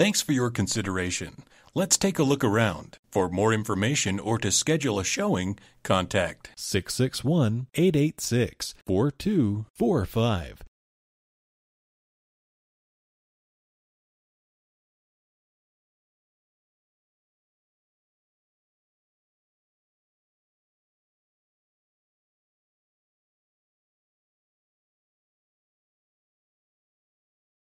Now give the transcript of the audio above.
Thanks for your consideration. Let's take a look around. For more information or to schedule a showing, contact 661 886 4245.